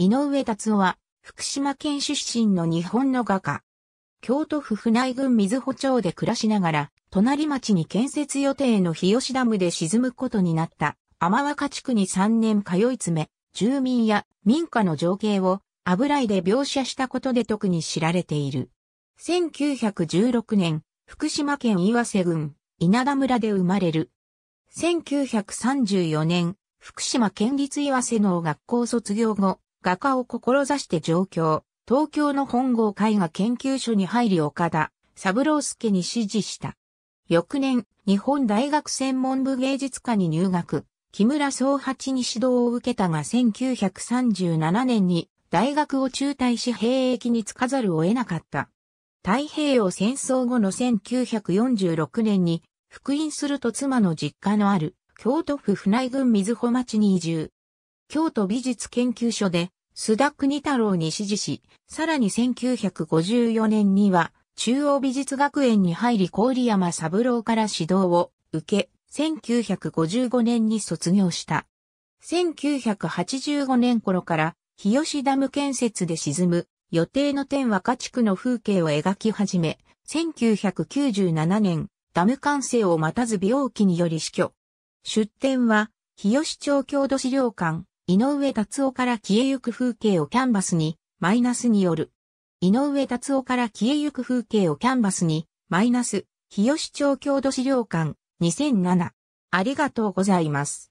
井上達夫は、福島県出身の日本の画家。京都府府内郡水穂町で暮らしながら、隣町に建設予定の日吉ダムで沈むことになった、天若地区に3年通い詰め、住民や民家の情景を油絵で描写したことで特に知られている。1916年、福島県岩瀬郡稲田村で生まれる。1934年、福島県立岩瀬農学校卒業後、画家を志して上京、東京の本郷絵画研究所に入り岡田、三郎介に指示した。翌年、日本大学専門部芸術科に入学、木村総八に指導を受けたが1937年に大学を中退し兵役に着かざるを得なかった。太平洋戦争後の1946年に、復員すると妻の実家のある、京都府船井郡水穂町に移住。京都美術研究所で須田国太郎に指示し、さらに1954年には中央美術学園に入り郡山三郎から指導を受け、1955年に卒業した。1985年頃から日吉ダム建設で沈む予定の天和家地区の風景を描き始め、1997年、ダム完成を待たず病気により死去。出展は、日吉町郷土資料館、井上達夫から消えゆく風景をキャンバスに、マイナスによる。井上達夫から消えゆく風景をキャンバスに、マイナス、日吉町郷土資料館、2007。ありがとうございます。